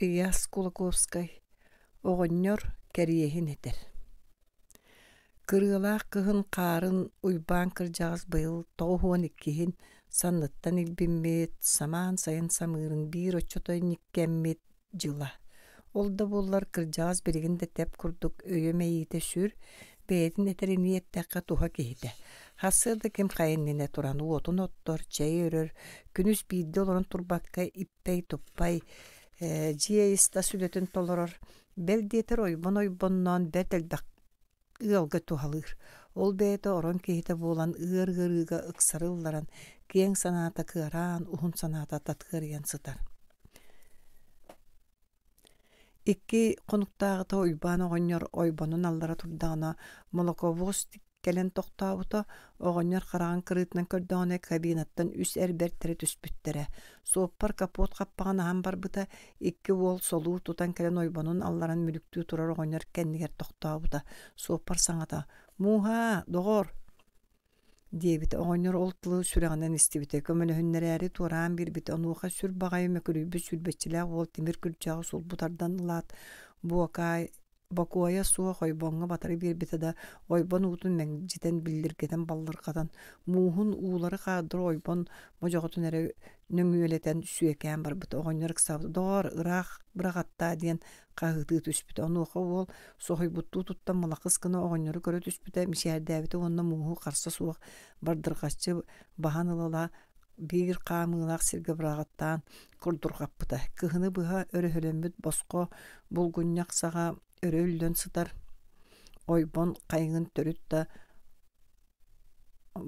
Ильяс Кулаковской оғоннер кәриехін етер. Кырылақ кыһын қарын уйбан кыржағыз быйыл тоғуан иккихин саныттан илбиммет, саман сайын самырын бир очотой никкеммет жыла. Олда боллар кыржағыз берген детеп тәп күрдік өйеме ейті сүр, бәйетін әтерін еттәққа туға кейді. Хасырды кем қайыннене тұраны отын оттор, чәй күнүс бейді оларын турбакка иппей топпай, жиэйста сүлөтүн толорор белдиэтер ойбон ойбоннон бэтэлдак ыалга тухалыыр ол бээте орон киһите буолан ыаргырыыга ыксарылларан кең санаата кыараан ухун санаата таткыырыйан сытар икки конуктаагыта ойбаан оҕонньор ойбонун аллара турдаана молоковугус келен тохтаабыта оҕонньор хараан кырыытынан көрдөҕүнэ кабинаттан үс эрберттере түспүттэрэ суоппар капот хаппаҕына аһан барбыта икки уол солуу тутан келен ойбонун алларан мүлүктүү турар оҕонньор кэннигэр тохтаабыта суоппар саңата, мууһа доҕор диэбит оҕонньор ол тылыы сүрэҕинэн истибите көмөлөһүннэрээри бир бирбите онууха сүр багайы möкүрүүбү сүрбэччилээх уол тимир сул бутардан ылаат буокай бакуая суох ойбоңҥа батары биэрбитэ ойбон уутун меңжитен билдиргетен биллиргэтэн баллыркатан муухун уулары каадыр ойбон можоҕотун эрэ нөҥүөлэтэн сүөкээн барбыт оҕонньорык сабыт доор ыраах бырахатта диэн хаһыытыы түспүт онуоха уол сохуйбуттуу туттан малахыс гына оҕонньору көрө түшпүте мисиэрдээбитэ ондо мууху харса суох бардыргаччы бахан ылала биир камылак сирге бырааҕаттаан курдурхаппыта кыхыны быха өрөхөлөнбүт боско булгуннак сага өрөлдөн сытар ойбон кайгын төрүт да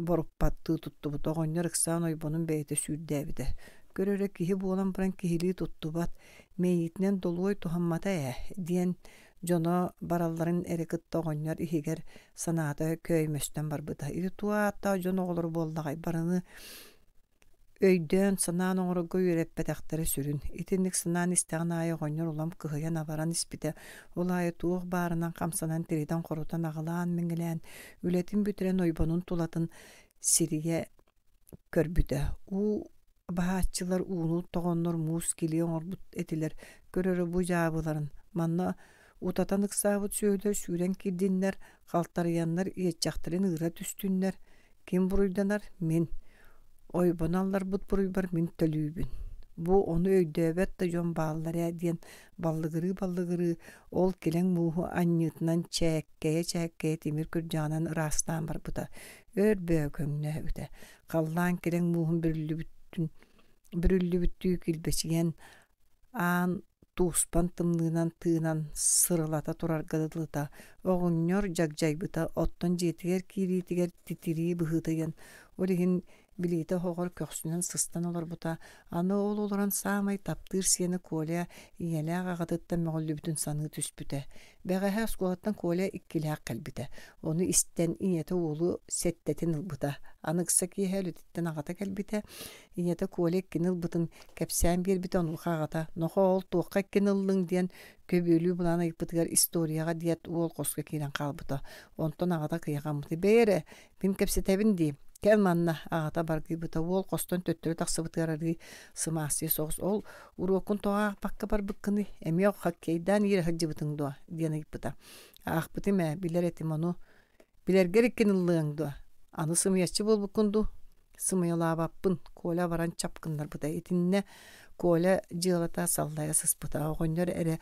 боруппаттыы туттубут оҕонньор ыксаан ойбонун бэйэтэ сүүрдээбитэ көрөрө киһи буолан баран киһилии туттубат мейитинен долуой тухаммата ээ диэн жоно баралларын эре оҕонньор иһигер санаата көймөстөн барбыта ити туаатта жоно оҕолор буоллагай барыны өйдөн санаан оңорогго үйреппетахтары сүрүн итинник санаан истегин айы хоннор улам кыһыйан аваран испите улаайы туох баарынан камсанан тириден хорутан агылаан миңилээн үлетин бүтүрен ойбонун тулатын сирие көрбүтө у баһаатчылар ууну тогоннор муус кили оңорбут этилер көрөрү бу жаабыларын манна утатан ыксаабыт сөөдө сүүрен кирдиннер калтарыяннар жактырын ыра түстүннер ким буруйданар мен ойбоналлар бут буруйбар мин төлүбүн бу ону өйдөбөт да жон баалларя диэн баллыгыры баллыгыры ол келең мууху анньытынан чээккее чээккее тимир күрдьаанан ырастаан барбыта өр бөөкөңнөөбүтэ каллаан келең муухун бүрүллүбүттүн бүрүллүбүттүү килбечиген аан тууспан тымнынан тыынан сырылата тураргадылыта оғуннор жагжайбыта оттон жетигер кириитигер титирии быхытыган олигин билите хоғор көксүнен сыстан олор бута аны ол олоран саамай таптыр сиени коля иеле ағағатыттан мөғүллүбүтүн саны түспүтэ бэҕэһэ оскуолаттан коля иккилээх келбите ону истен ийэтэ уолу сеттетин ылбыта аныкса киэһэ лүтүттен аҕата кэлбитэ ийэтэ коля иккини ылбытын кэпсээн биэрбитэ онуха аҕата нохо ол туохха иккини ыллың диэн көбүөлүү булан айыппытыгар историяга диэт уол коска киирэн хаалбыта онтон аҕата кыйаҕаммыты бэйэре мин кэн манна агата баргы быта ол костон төттөрү тахсыбытыарарыы сымаасыы согус ол урокун тоҕаах бакка барбыккыны эми ох хоккейдан иир хаджыбытың дуа диэнайыппыта аахпыты мэ билер этим ону билергер иккин ыллыаң дуа аны сымыясчы болбуккунду сымыялаабаппын коля баран чапкыннарбыта итинне коля жыалата саллая сыспыта оҕоннор эре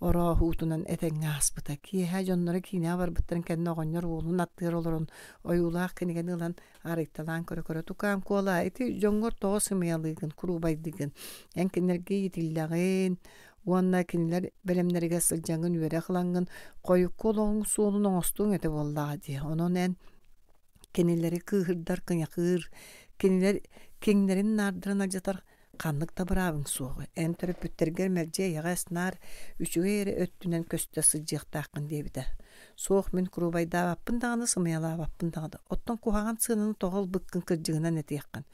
ора хуутунан этеҥаас быта киэһэ дьоннора киинаа барбыттарын кэнне оҕонньор уулун аттыр олорон ойуулаах киниген ылан арыкталаан көрө көрө тукаам куола ити дьоҥҥор тоҕо сымыялыыгын курубайдыгын эн кинилерге йитиллэҕин уонна кинилер белемнерге сылдьаҥын үөрэ хылаҥгын хойукку олоҥ суунун оҥостууң эте буоллаҕа ди онон эн кинилери кыыһырдар кыйакыыр кинилер киңнерин наардырын жатар қанлык табыраабын суоғы. Ән тұрып бүттергер мәлде яға снар үшіге ері өттінен көсті сыджиқтақын дебіді. Соғық мен құрубайда баппындағыны сымайала баппындағыды. Оттан кухаған сығынын тоғыл бұққын кірдігінен әті яққан.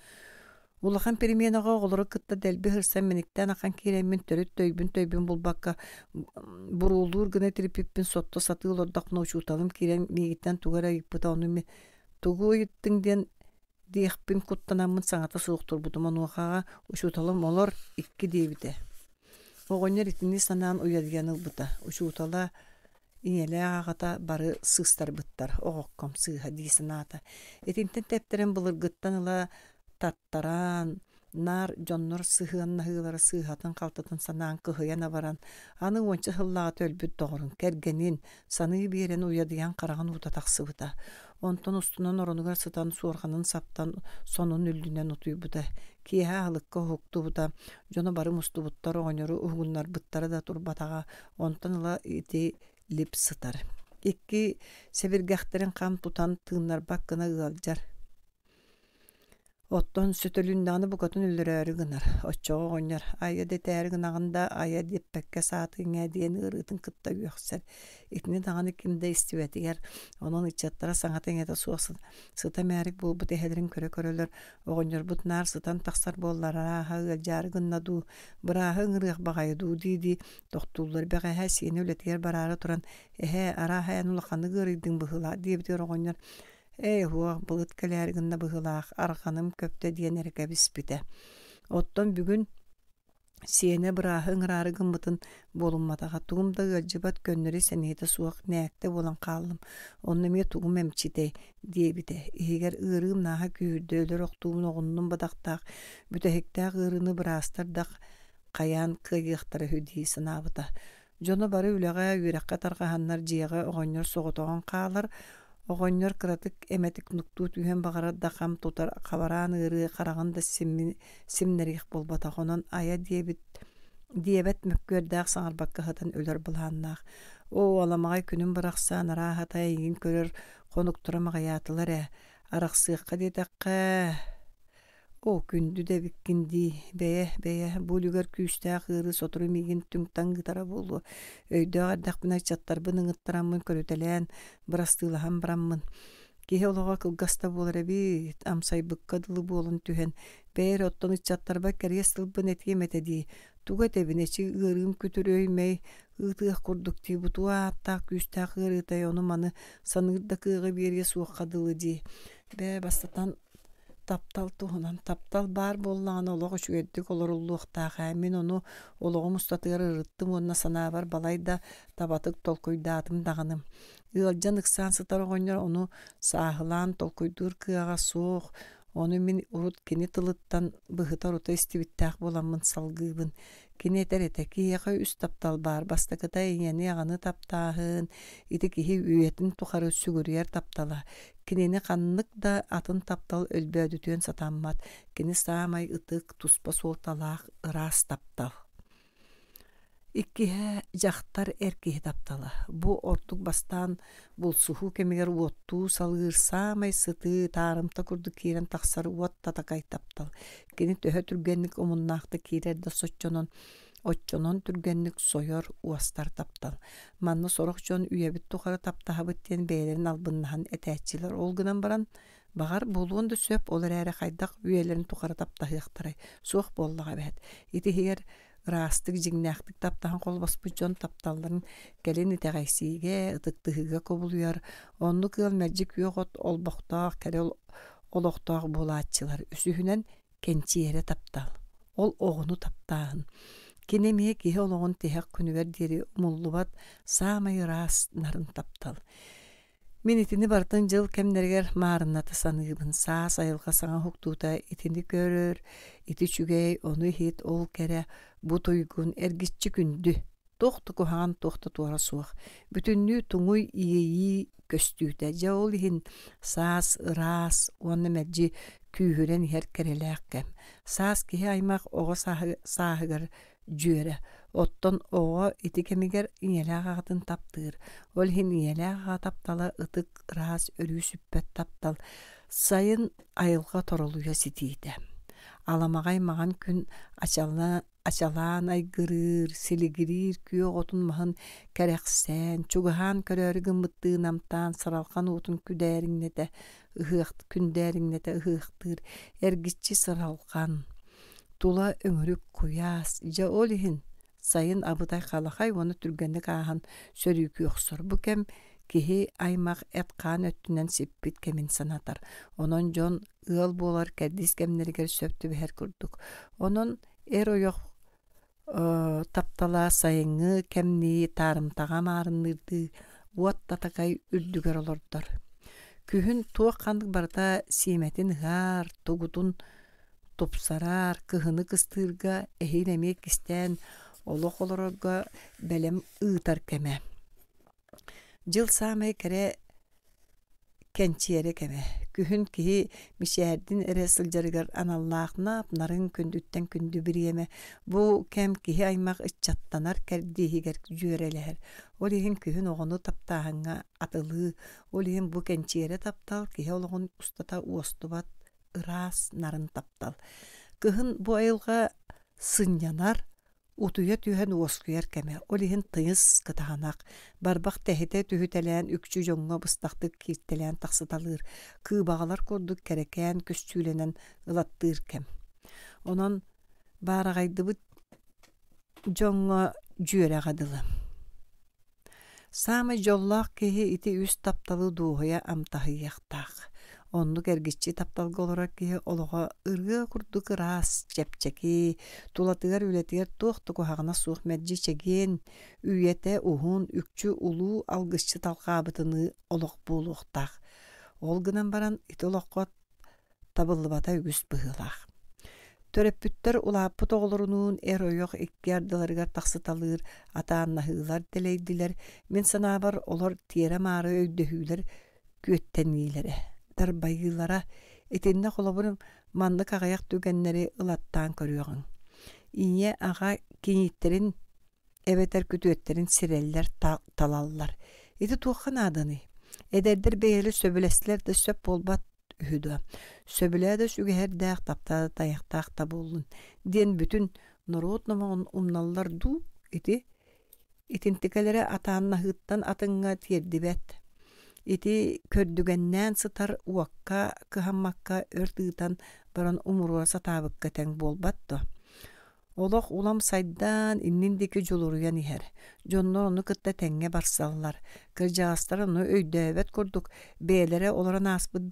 Улахан переменаға олары кытта дәлбі хырсан меніктен ақан керемін түрі төйбін төйбін бұл баққа бұрулуыр гына тіріпіппін сотты сатыл ордақына ұшуталым керем мегіттен туғара үйіппіта туғы диэхпин куттанаммын саҥата суохтурбутуман уохаҕа учууталым олор икки диэбитэ оҕонньор итини санаан уйарыанылбыта учуутала ағата бары сыыстарбыттар быттар сыыха дии санаата итинтен тептерен былыргыттан ыла таттараан нар дьоннор сыһыаннаһыылара сыыһатын халтатын санаан кыһыйан абаран аны уонча сыллаҕа төлбүт тоҕорун кэргенин саныы биэрен уйадыйан хараҕын утатахсыбыта онтон устунан оронугар сытан суорханын саптан сонун үлдүнен утуйбута киэһэ алыкка хуктубута жоно бары мустубуттар оҕоньору угуннар быттары да турбатаҕа онтон ыла ити лип сытар икки севиргахтерин хам тутан тыыннарбак кына ыалдьар оттон сөтөлүн нааны букатын өллөрөөрү гынар оччого оңнор айа детээр гынагында айа деппекке саатыңа диэн ырытын кытта үөхсер итини таганы кимде истибетигер онон ичаттара саңатыңета суасын сыта мээрик булбут эхелерин көрө көрөлөр оғоннор бутнаар сытан тахсар боллар аха ылжаары гынна дуу бырааһы ырыах багайы дуу диди тохтууллар бэхэһэ сиэни үлэтигер бараары туран эһэ араһа эн улаханы кырыйдың быһыла диэбитигер оғоннор Эй, хуах бұлыт кәләргінна бұғылақ, арғаным көпті деген әргі біспіті. Оттон бүгін сені бұрағың рарығын бұтын болымматаға туғымда ғаджыбат көннірі сәнеді суық нәкті болан қалым. Онны ме туғым әмчетей, дейбіті. Егер ұрығым наға күйірді өлір оқтуын оғынның бадақтақ, бүтәхекті ұрыны бұрастырдақ, қаян кыйықтары хүдей сынабыта. Жоны бары үліға үйрәққа тарғаһаннар жиэҕэ оҕонньор соҕотоҕун қалыр. Оғоннор кыратык эметик нукту түйен бағара дақам тутар қабаран ыры қараған да симнерих ая диебит диебет мөккөрдәк саңарбакка хатан өлер буланнах. О аламагай күнім барақсан рахата ийин көрөр конуктурамага ятылар э. Арақсыйыққа дедаққа О күнді де біккінді, бәе, бу бұл үгір күйісті ақыры сотыры меген түңттан ғытара болу. Өйді ағардақ бұна чаттар бұның ұттарамын көрөтелән, бірастылыған бұрамын. Кеге қылғаста болар әбі, амсай бұққадылы болын түхен. бәр оттоны чаттар ба кәрес тылбын әтке мәтәді. Туға тәбінечі ұрым көтірөймей, ытыах курдукти бутуа аттак күстак ырытай оны маны санырда кыгы берге суаккадылы ди бастатан таптал туһунан таптал баар буоллаҕына олар үчүгэддик олоруллуохтаахаа мин ону олоҕум устатыгар ырыттым уонна санаабар балай да табатык толкуйдаатым даҕаным ыалдьан ыксаан сытар оҕонньор ону сааһылаан толкуйдуур кыаҕа суох Оны мен урут кене тылыттан быһытар ута істебіттәк боламмын салғыбын. Кене тәрәтә үс таптал бар, бастакыта еңені ағаны таптаһын, еді киһи тұқары тухары сүгүрияр таптала. Кинени қанлық да атын таптал өлбәдүтөн сатаммат. Кені саамай ұтық, тұспа солталақ ұрас таптал. Ике жақтар эркиһи таптала. Бу ортук бастан бұл суху кемигер уоттуу салыыр самай сыты таарымта курдук кирен тахсар уот татакай таптал. Кини төһө түргенник умуннаакты кирерде соччонон отчонон түргенник сойор уастар таптал. Манны сорох жон үйебит тухары таптаһабыт тен бээлерин албыннахан этээчилер олгынан баран Бағар болуын да сөп олар әрі қайдақ үйелерін тұқары тапта яқтарай. Соқ боллаға бәд. Иті ырастык жиңнээхтик таптахан колбоспут жон тапталларын кэлин итэҕэйсиигэ ытыктыһыга кобулуяр онну кыал мэлжик үөхот олбохтоох кэле олохтоох булаатчылар үсүһүнэн кенчиэре таптал ол огуну таптаахын кине мие ологун олоҕун күнүбер дири муллубат умуллубат саамай нарын таптал Минитини бартын жыл кемнергер маарына саныыбын саас айылға саңа хуктуута итини көрөр, ити чүгей ону хит ол кере бу туйгун эргисчи күндү токту кухаган тохта туара суах бүтүннү туңуй ийии көстүүтэ жа ол иһин саас ыраас уонна мэлжи күүһүрэн иһэр кэрэлээхкэм саас киһи аймак ого сааһыгар дьүөрэ оттон ого ити кэмигэр ийэлээхаҕатын таптыыр ол иһин ийэлээхаҕа тапталы ытык ыраас өрүү сүппэт таптал сайын айылга торолуя ситиите аламагай маган күн ачална ачалаан айгырыр, селигирир күйе отун махын кәрәқсән, чугахан көрәрігін бұтты намтан саралқан отын күдәріңнеті, ұхықты күндәріңнеті ұхықтыр, әргітчі саралқан. Тула өңірік куяс, ижа олихин, сайын абытай қалақай оны түргенді қаған сөрі бу кем кихи аймақ аймах этқан өттүнен сиппит кемин санатар. Онон жон ыал болар кәдис кемнергер сөптү бәһәр курдук. Онон эр ойох Э, таптала сайыңы кәмни тарымтаган уатта тақай үлдігер олордор күһүн туа қандық барда сиеметін ғар, тугутун топсарар, күхіні кыстыырга әйін әмек кистэн олық бәлем бэлэм ыытар кэмэ жыл саамай кәмі күһүн киһи мичээрдин эресылдьарыгар аналлаахна апнарын күндүттен күндү Бұ бу кэм киһи аймак ыччаттанар кэрдиигер жүөрэлэһэр ол иһин күһүн огону таптааһаҥҥа атылыы ол иһин бу кэнчиэре таптал киһи олоҕун устата уостубат ыраас нарын таптал кыһын бу айылға сыньянар Утуя түйен уоскуяр кәмә, олиһин тыйыс қытағанақ, барбақ тәһетә түһүтәлән, үкчү жоңға быстақтык кирттәлән тақсыталыр, бағалар көрдүк кәрәкән көстүүләнен ылаттыр кәм. Онан бұд жоңға жүйер қадылы. Самы жоллақ кеһи ити үс тапталы дуһуя амтаһыяқтақ оннук эргиччи тапталга олорак киһи олоҕо ырыа курдук ыраас чэпчэки тулатыгар үлетигер туох тукухагына суох мэджи чэгиэн үйэтэ уһун үкчү улуу алгыччы талкаабытыны олох буулуохтаах ол гынан баран ит олохко табыллыбата үгүс быһыылаах төрөппүттөр улааппыт оҕолорунуун эр ойох иккиардыларыгар тахсыталыыр атааннаһыылар дэлэйдилэр мен санаабар олор тиэре маары өйдөһүүлэр күөттэнилэре тарбайылара итинне холобурум манны кагаяк түгеннери ылаттан көрүөгүн. ине ага кеңиттерин эбетер күтүөттерин сиреллер талаллар. Ити тухан адыны. Эдердер бээри сөбілестілер да сөп болбат үһүдө. Сөбіле де сүгіхер дәқ тапта та болын. Ден бүтүн нұрот намағын умналлар ду ити. Итинтикелері атанна хыттан атынга тердибет. Ити көрдүгәннән сытар уакка кыһаммакка өртыытан баран умуруа сатаабыкка тең болбатто. Олох улам сайдан инниндики жолуруян иһэр. Жоннор ону кытта теңге барсаллар. Кыржаастар ону өйдөөбөт курдук. Бээлере олоран аспыт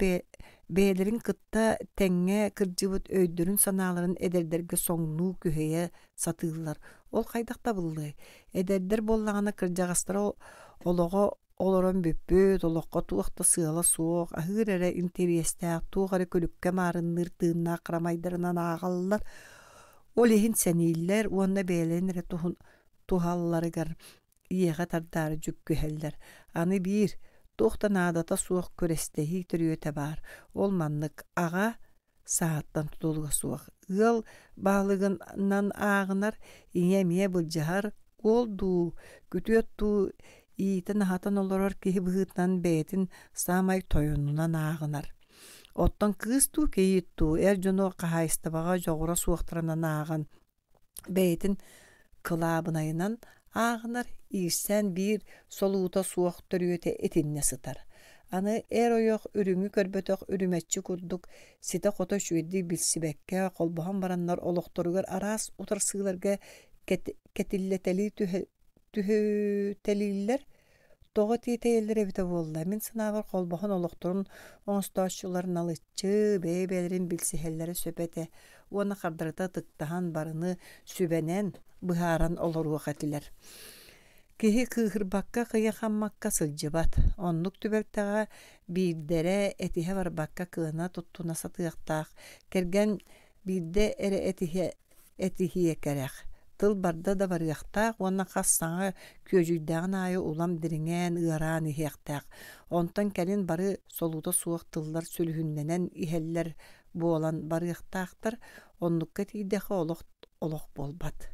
бээлерин кытта тәңге кыржыбыт өйдөрүн санааларын эдердерге соңну күһэйэ сатыыллар. Ол кайдакта буллы. Эдердер боллағаны кыржаастар олого олорон бүппү олохко туохта сыала суок аһыыр эре интерестээх туугары көлүккэ маарынныр тыыннаа карамайдарынан аагаллар ол эһин сэниллер уонна бээлен эрэ тухун тухалларыгар иэҕэ тардары аны биир туохта наадата суох көрестэһи төрүөтэ баар ол манныг аға сааттан тутулга суок ыал баалыгынан аагынар ийэмие былдьыһар ол дуу күтүөт иитин ахатан олорор киһи быһыытынан бэйэтин саамай тойонунан ааҕынар оттон кыыстуу кейиттуу эр жоно каһайыстыбаҕа жоҕура суохтарынан ааҕан бэйэтин кылаабынайынан ааҕынар иирсээн биир солуута суох төрүөтэ этинне сытар аны эр ойох үрүңү көрбөтөх үрүмэтчи курдук сите хото чүйди билсибекке холбоһон бараннар олохторугар араас утарсыыларга кетиллетели түһүтелиллер тоғы тиетейлер эбите болды. Мен сынаабар холбохон олохторун оңостооччуларын алыччы бээбелерин билсиһеллери сөпете уона хардырыта тыктахан барыны сүбенен быһааран олоруохатилер киһи кыыхырбакка кыйа хаммакка сылдьыбат оннук түбэлтэҕэ биирдэрэ этиһэ барбакка кыына туттуна сатыахтаах керген биирдэ эрэ керек тыл барда да яқта, оны қассаңа көжүйдәғін айы улам діріңен ұйаран ихияқтақ. Онтан кәлін бары солуда суық тылдар сөліхінденен ихеллер болан барыяқтақтыр, онныққа тейдеқі олық, олық болбат.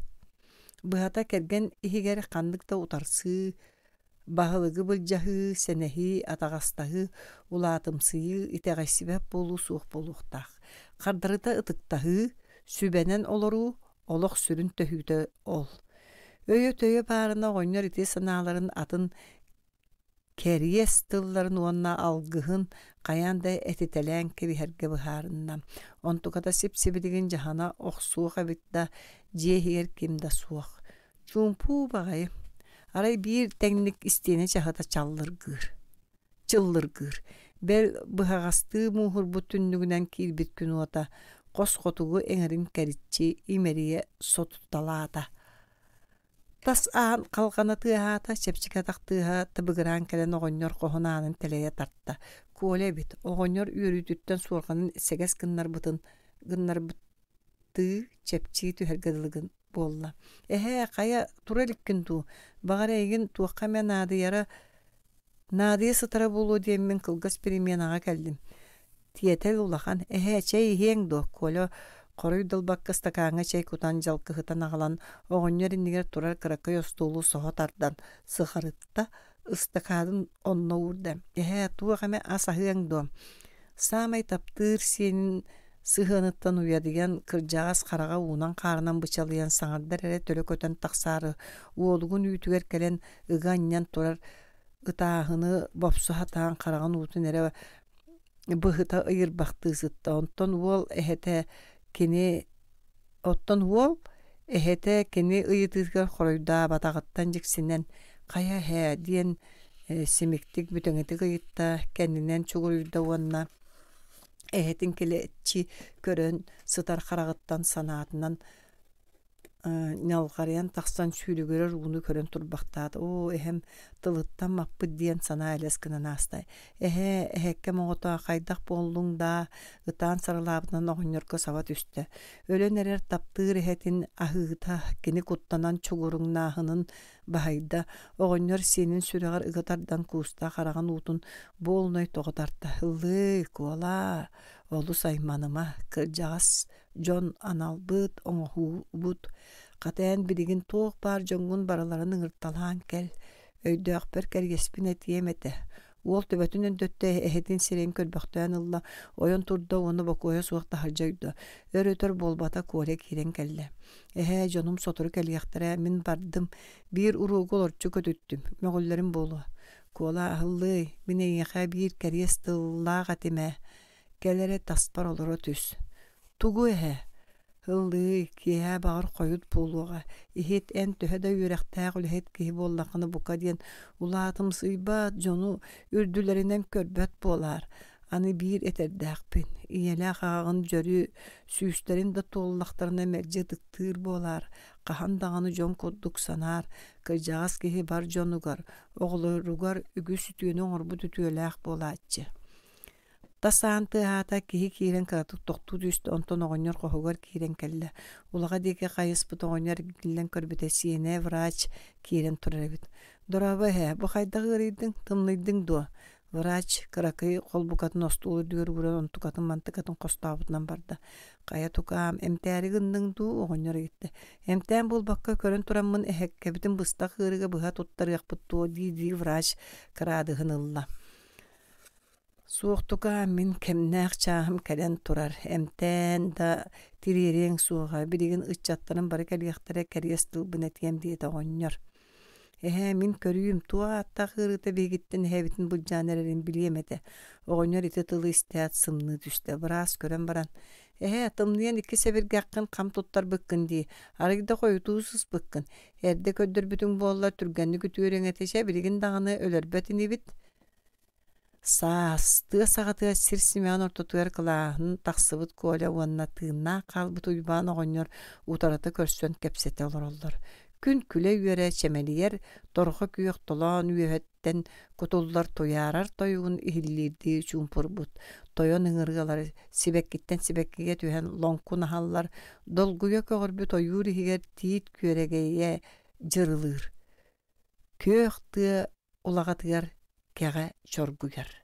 Бұхата кәрген ихігері қандықта утарсы, бағылығы бұлжағы, сәнәхи, атағастағы, улатымсыйы, итәғәсібәп болу суық болуқтақ. Қардырыта ытықтағы, сүбенен олару, олох сүрүн төхүдө ол. Өйө төйө баарына ойнор ити санааларын атын кәріес тылларын уонна алгыһын қаянда әтетәлән кебиһәрге быһаарынна. Онтуката сипсибидигин жаһана охсууха битта жиэһигер кимда суох. Чумпу бағай. Арай бир тәңник истене чахата чаллыргыр. Чыллыргыр. Бәл быһагасты муһур бутүннүгүнэн кирбит күн уота қосқотуы эңерин кәритчи имерие сотутталаата тас аан қалғаны тыаата чепчикатақ тыаха тыбыгыраан кэлен оғоннор қоһунаанын телее тартта куоле бит оғоннор үйрүтүттөн суорганын сегес гыннар бытын гыннар бытты чепчи түһергедылыгын болла эхе кая тура иликкин туу багар эйигин туохка мен наадыяра наадыя сытара болуу диэммин кылгас переменаға кэлдим тиетел улахан эһэ чэй иһиэң до куоло хорой дылбакка стакааңа чай кутан жалкыһытан аҕалан оҕонньор иннигер турар кыракка остуулу соһо тардан сыхарытта ыстакаадын онно уурда эһэ туахаме асаһыаң до. самай таптыыр сиэнин сыһыныттан уядыган кырдьаҕас хараҕа уунан хаарынан бычалыйан саңардар эрэ төлө көтөн уолугун үйтүгэр кэлэн ыга турар ытааһыны бопсуһа таан қараған уутун эрэ быһыта ыйырбахтыысытта онтон уол эһэтэ кини оттон уол эхэте кини ыйытыыгар хоройда батаҕыттан жиксинен кая хэ диэн э, симиктик бүтөҥэтик ыйытта кэннинен чугуруйда уонна эхэтин килэччи көрөн сытар хараҕыттан санаатынан Э, нялғарыян тақстан сүйрүгөрөр уну көрөн тұрбақтады, о эһем тылыттан маппыт диэн сана элескинен аастай эһэ эһекке моңото қайдақ буоллуң да ытаан сарылаабынан оҕонньорго саба түстэ өлөн эрэр таптыыр эһэтин аһыыта кини куттанан чугуруңнааһынын баһайда оҕонньор сиэнин сүрэҕэр ыгытардан кууста хараган уутун буолной тоҕотарта ыллыы куола олу сайманыма кыржагас жон аналбыт оңохуубут катаян билигин тоох баар жонгун бараларын ыңырталаан кел өйдөөхпөр кэргеспин этиемете ол төбөтүн өндөттө эхетин сирен көр ылла оюн турда ону бокуя суохта харжойду өрөтөр болбата коре кирен келле эхе жонум сотору келгехтере мин бардым биир уругу олорчу көтүттүм мөгүллерим болу кола ахыллый мин эйеха биир кэрьес тыллаах катиме кәлере таспар олоро түс. Тугу эһэ, ыллыы киһэ баар хойут болуға, иһит эн төһө да үөрэхтээҕ үлэһит киһи буоллаххына бука диэн улаатым сыйбаат дьону үрдүлэринэн көрбөт болар, Аны биир этердээхпин, ийэлээх ааҕын дьөрү сүүстэрин да туоллахтарына мэрдьэ дыктыыр буолаар, хаһан даҕаны дьон курдук санаар, үгі киһи бар дьонугар, оҕолоругар үгүс Тасан тыһаата киһи киирен кыратып тохтуу үстө онтон огоннор хоһугар киирен келле улага диэки хайыс бут оҕонньор гиллен көрбүтэ врач киирен турарабыт. Дорабы «Э, бу хайдагы ырыйдың, тымныйдың дуо. Врач кыракый колбукатын остуулы дүөр үрөн онтукатын мантыкатын костаабытынан барды. Кая тукам эмтээри гындың дуу оҕонньор гитте. Эмтээм бул бакка көрөн тураммын эһэккэбитин быстак ырыга быһа туттарыахпыт туо врач кыраадыһын ылла. Суықтуға мен кемнәқ чағым кәлен тұрар. Әмтен да тиререн суыға біреген ұтчаттарын бары кәліқтері кәрестіл бұнәтем дейді ғоннер. Әхә, мен көрүйім туа атта қырыта бегіттен әбітін бұл жанерерін білемеді. Оғонер тылы істәт сымны түшті. Біраз көрен баран. Эһэ, тымныйан икки сәбирге ақкын қам туттар быккын дии. Арыгда қойтуусыз быккын. Эрде көддөр бүтүн буоллар түргәнни күтүөреңе теше билигин дагыны өлөрбөтүн ибит саасты сағаты сир семен ортотуэр кылааһын тахсыбыт коля уанна тыыннаа хаалбыт уйбаан оҕонньор утарата көрсөн кепсете олороллор күн күле үөрэ чэмэлиер торхо күйөх толоон үөһэттэн кутуллар туярар тоюгун иһиллиирдии чумпурбут тойон ыҥыргалар сибэккиттэн сибэккиге түһэн лоңку наһаллар долгуйа оюур иһигэр тиит күөрэгэйэ жырылыыр көөхтыө улагатыгар кәгә чоргугер.